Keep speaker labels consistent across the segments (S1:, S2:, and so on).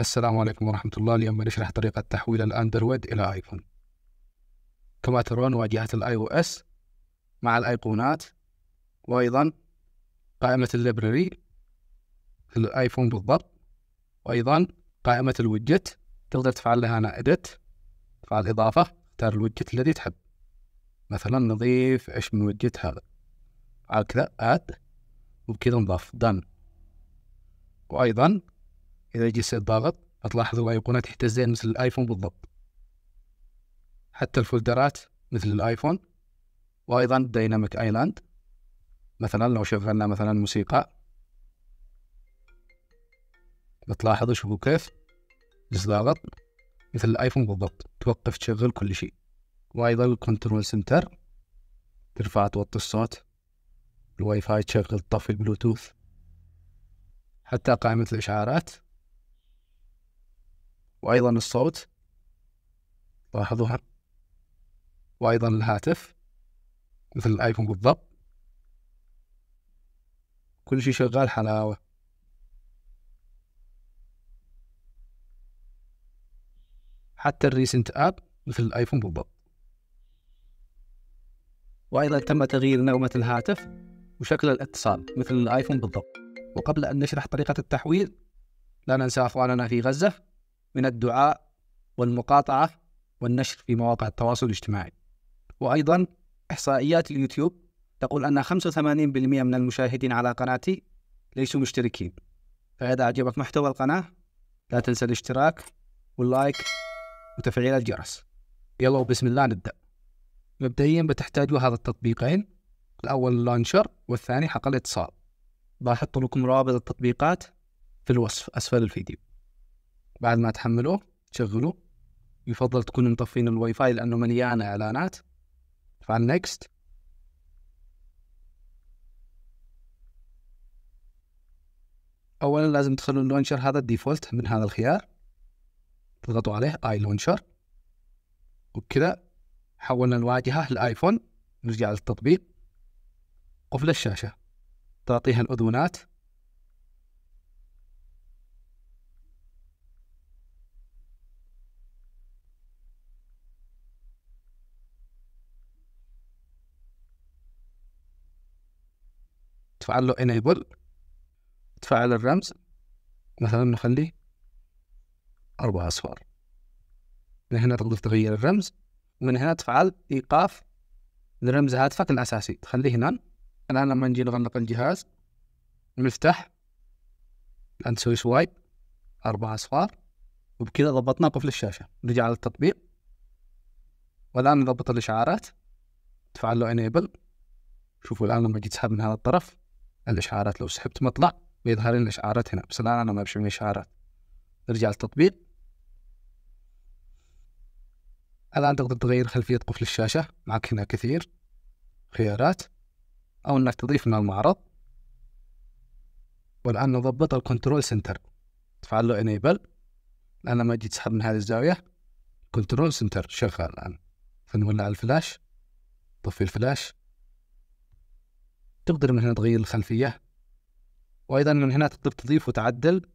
S1: السلام عليكم ورحمة الله اليوم بنشرح طريقة تحويل الأندرويد إلى آيفون كما ترون واجهة الآي أو إس مع الأيقونات وأيضا قائمة الليبراري الآيفون بالضبط وأيضا قائمة الوجت تقدر تفعل لها هنا إديت تفعل إضافة اختار الوجت الذي تحب مثلا نضيف إيش من وجت هذا على كذا آد وبكذا نضاف دن وأيضا إذا الجسد ضاغط هتلاحظوا الأيقونات تحتزين مثل الآيفون بالضبط حتى الفولدرات مثل الآيفون وأيضا دايناميك آيلاند مثلا لو شغلنا مثلا موسيقى بتلاحظوا شوفوا كيف جيت ضاغط مثل الآيفون بالضبط توقف تشغل كل شيء وأيضا الكنترول سنتر ترفع توطي الصوت الواي فاي تشغل تطفي البلوتوث حتى قائمة الإشعارات وأيضا الصوت لاحظوها وأيضا الهاتف مثل الآيفون بالضبط كل شيء شغال حلاوة حتى الريسنت اب مثل الايفون بالضبط وايضا تم تغيير نغمه الهاتف وشكل الاتصال مثل الايفون بالضبط وقبل ان نشرح طريقه التحويل لا ننسى اخواننا في غزه من الدعاء والمقاطعة والنشر في مواقع التواصل الاجتماعي وأيضا إحصائيات اليوتيوب تقول أن 85% من المشاهدين على قناتي ليسوا مشتركين فإذا أعجبك محتوى القناة لا تنسى الاشتراك واللايك وتفعيل الجرس يلا وبسم الله نبدأ مبدئيا بتحتاجوا هذا التطبيقين الأول اللانشر والثاني حق الاتصال بحط لكم روابط التطبيقات في الوصف أسفل الفيديو بعد ما تحملوه تشغلوه يفضل تكون مطفين الواي فاي لانه مليان اعلانات فعل نيكست اولا لازم تخلوا اللونشر هذا الديفولت من هذا الخيار تضغطوا عليه اي لونشر وبكذا حولنا الواجهه لايفون نرجع للتطبيق قفل الشاشه تعطيها الاذونات تفعل له enable تفعل الرمز مثلا نخليه أربع أصفار من هنا تقدر تغير الرمز ومن هنا تفعل إيقاف لرمز هاتفك الأساسي تخليه هنا الآن لما نجي نغلق الجهاز المفتاح الآن تسوي سوايب أربع أصفار وبكذا ضبطنا قفل الشاشة نرجع على التطبيق والآن نضبط الإشعارات تفعل له enable شوفوا الآن لما جيت تسحب من هذا الطرف الاشعارات لو سحبت مطلع بيظهر لي الاشعارات هنا بس الان انا ما بشوف اشعارات نرجع للتطبيق الان تقدر تغير خلفيه قفل الشاشه معك هنا كثير خيارات او انك تضيف من المعرض والان نضبط الكنترول سنتر تفعل له انيبل الان لما اجي تسحب من هذه الزاويه كنترول سنتر شغال الان فنولع الفلاش طفي الفلاش تقدر من هنا تغير الخلفية وأيضا من هنا تقدر تضيف وتعدل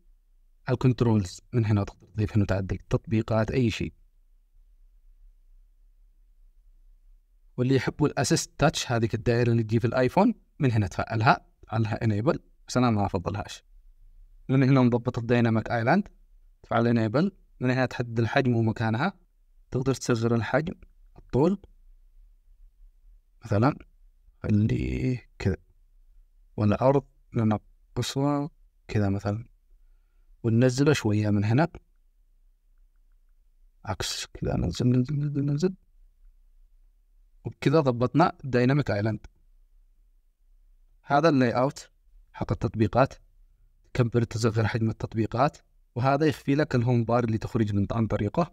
S1: الكنترولز من هنا تقدر تضيف هنا وتعدل تطبيقات أي شيء واللي يحبوا الاسيست تاتش هذيك الدائره اللي تجي في الايفون من هنا تفعلها تفعلها انيبل بس انا ما افضلهاش من هنا نضبط الديناميك ايلاند تفعل انيبل من هنا تحدد الحجم ومكانها تقدر تصغر الحجم الطول مثلا خليه والأرض ننقصها كذا مثلا وننزله شوية من هنا عكس كذا ننزل ننزل ننزل ننزل وبكذا ضبطنا الدايناميك ايلاند هذا اللاي اوت حق التطبيقات كم تصغر حجم التطبيقات وهذا يخفي لك الهوم بار اللي تخرج من عن طريقه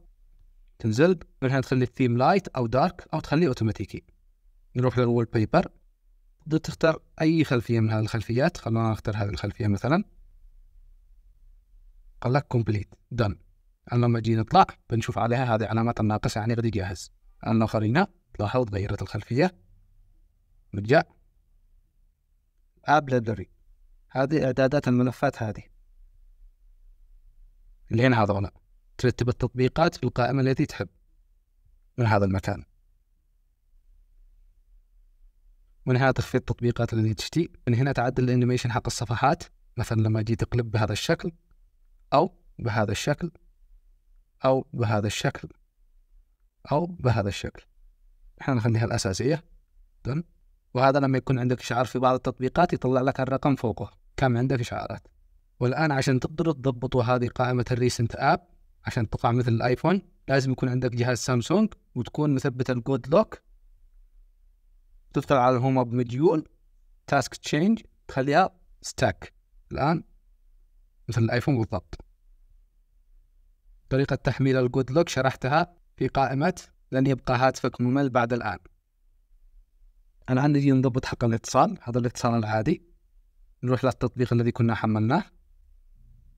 S1: تنزل من هنا تخلي الثيم لايت او دارك او تخليه اوتوماتيكي نروح للوول بيبر تقدر تختار أي خلفية من هذه الخلفيات خلونا نختار هذه الخلفية مثلا قال لك كومبليت دن أنا لما جينا نطلع بنشوف عليها هذه علامات الناقصة يعني غادي جاهز أنا خلينا تلاحظ تغيرت الخلفية نرجع اب لدري هذه إعدادات الملفات هذه هنا هذا هنا ترتب التطبيقات في القائمة التي تحب من هذا المكان من هنا تخفيض التطبيقات اللي تشتي من هنا تعدل الانيميشن حق الصفحات مثلا لما جيت اقلب بهذا الشكل او بهذا الشكل او بهذا الشكل او بهذا الشكل احنا نخليها الاساسيه دن. وهذا لما يكون عندك اشعار في بعض التطبيقات يطلع لك الرقم فوقه كم عندك اشعارات والان عشان تقدروا تضبطوا هذه قائمه الريسنت اب عشان تقع مثل الايفون لازم يكون عندك جهاز سامسونج وتكون مثبت الكود لوك تدخل على الهوم اب مديول تاسك تشينج تخليها ستاك الان مثل الايفون بالضبط طريقة تحميل الجود لوك شرحتها في قائمة لن يبقى هاتفك ممل بعد الآن الآن نجي نضبط حق الاتصال هذا الاتصال العادي نروح للتطبيق الذي كنا حملناه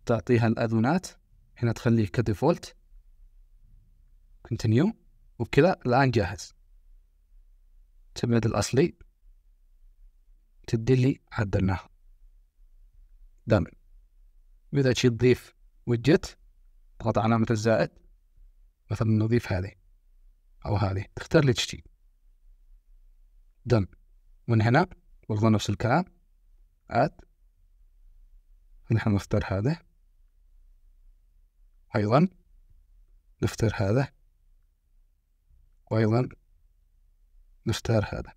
S1: تعطيها الأذونات هنا تخليه كديفولت كونتينيو وبكذا الآن جاهز تبعد الأصلي تدي لي عدلناها دائما وإذا شي تضيف وجت تضغط علامة الزائد مثلا نضيف هذه أو هذه تختار لي تشتي دام من هنا برضه نفس الكلام اد نحن نختار هذا أيضا نختار هذا وأيضا نختار هذا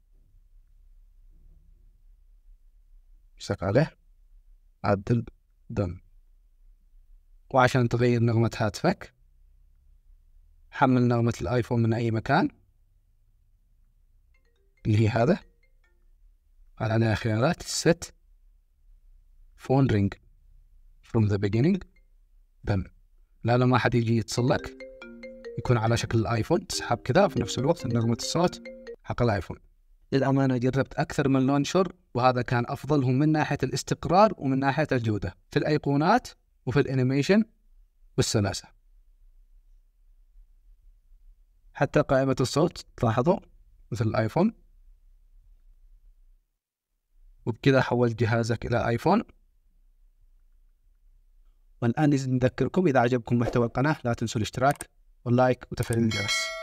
S1: نسق عليه عدل دن وعشان تغير نغمة هاتفك حمل نغمة الآيفون من أي مكان اللي هي هذا عليها خيارات فون رينج فروم from the beginning لا لا ما حد يجي يتصل لك يكون على شكل الآيفون تسحب كذا في نفس الوقت نغمة الصوت حق الايفون للأمانة جربت أكثر من لون وهذا كان أفضلهم من ناحية الاستقرار ومن ناحية الجودة في الأيقونات وفي الأنيميشن والسلاسة حتى قائمة الصوت تلاحظوا مثل الآيفون وبكذا حولت جهازك إلى آيفون والآن نذكركم إذا عجبكم محتوى القناة لا تنسوا الاشتراك واللايك وتفعيل الجرس